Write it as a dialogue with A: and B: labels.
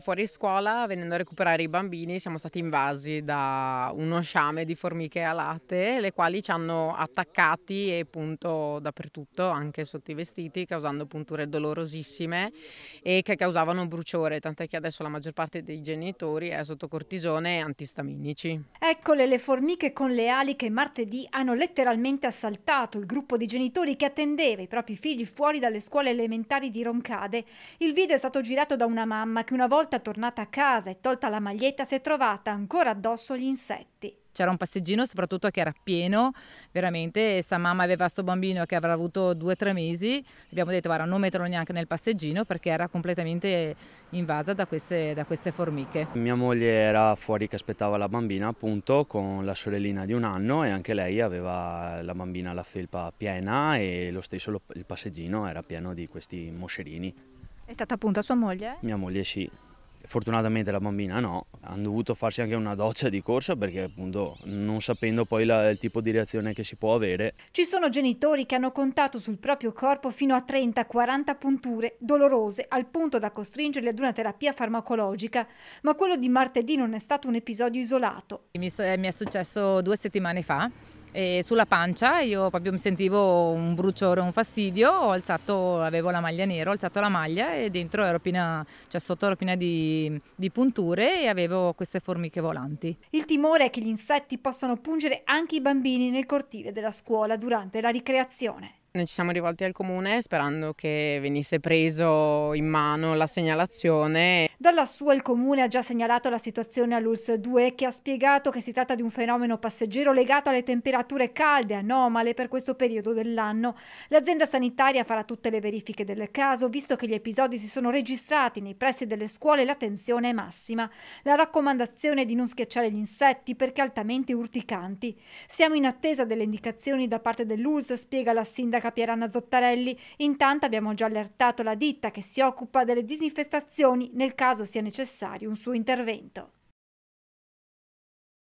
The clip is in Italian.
A: Fuori scuola, venendo a recuperare i bambini, siamo stati invasi da uno sciame di formiche alate, le quali ci hanno attaccati e punto dappertutto, anche sotto i vestiti, causando punture dolorosissime e che causavano bruciore, tant'è che adesso la maggior parte dei genitori è sotto cortisone e antistaminici.
B: Eccole le formiche con le ali che martedì hanno letteralmente assaltato il gruppo di genitori che attendeva i propri figli fuori dalle scuole elementari di Roncade. Il video è stato girato da una mamma che una volta volta tornata a casa e tolta la maglietta si è trovata ancora addosso gli insetti.
C: C'era un passeggino soprattutto che era pieno, veramente, sta mamma aveva questo bambino che avrà avuto due o tre mesi, abbiamo detto guarda non metterlo neanche nel passeggino perché era completamente invasa da queste, da queste formiche.
D: Mia moglie era fuori che aspettava la bambina appunto con la sorellina di un anno e anche lei aveva la bambina la felpa piena e lo stesso lo, il passeggino era pieno di questi moscerini.
B: È stata appunto sua moglie?
D: Mia moglie sì fortunatamente la bambina no, hanno dovuto farsi anche una doccia di corsa perché appunto non sapendo poi la, il tipo di reazione che si può avere.
B: Ci sono genitori che hanno contato sul proprio corpo fino a 30-40 punture dolorose al punto da costringerli ad una terapia farmacologica, ma quello di martedì non è stato un episodio isolato.
C: mi, so, eh, mi è successo due settimane fa e sulla pancia io proprio mi sentivo un bruciore, un fastidio, ho alzato, avevo la maglia nera, ho alzato la maglia e dentro ero piena, cioè sotto ero piena di, di punture e avevo queste formiche volanti.
B: Il timore è che gli insetti possano pungere anche i bambini nel cortile della scuola durante la ricreazione.
A: Noi ci siamo rivolti al comune sperando che venisse preso in mano la segnalazione
B: dalla sua il comune ha già segnalato la situazione all'ULS 2 che ha spiegato che si tratta di un fenomeno passeggero legato alle temperature calde anomale per questo periodo dell'anno. L'azienda sanitaria farà tutte le verifiche del caso visto che gli episodi si sono registrati nei pressi delle scuole e tensione è massima. La raccomandazione è di non schiacciare gli insetti perché altamente urticanti. Siamo in attesa delle indicazioni da parte dell'ULS, spiega la sindaca Pieranna Zottarelli. Intanto abbiamo già allertato la ditta che si occupa delle disinfestazioni nel caso caso sia necessario un suo intervento.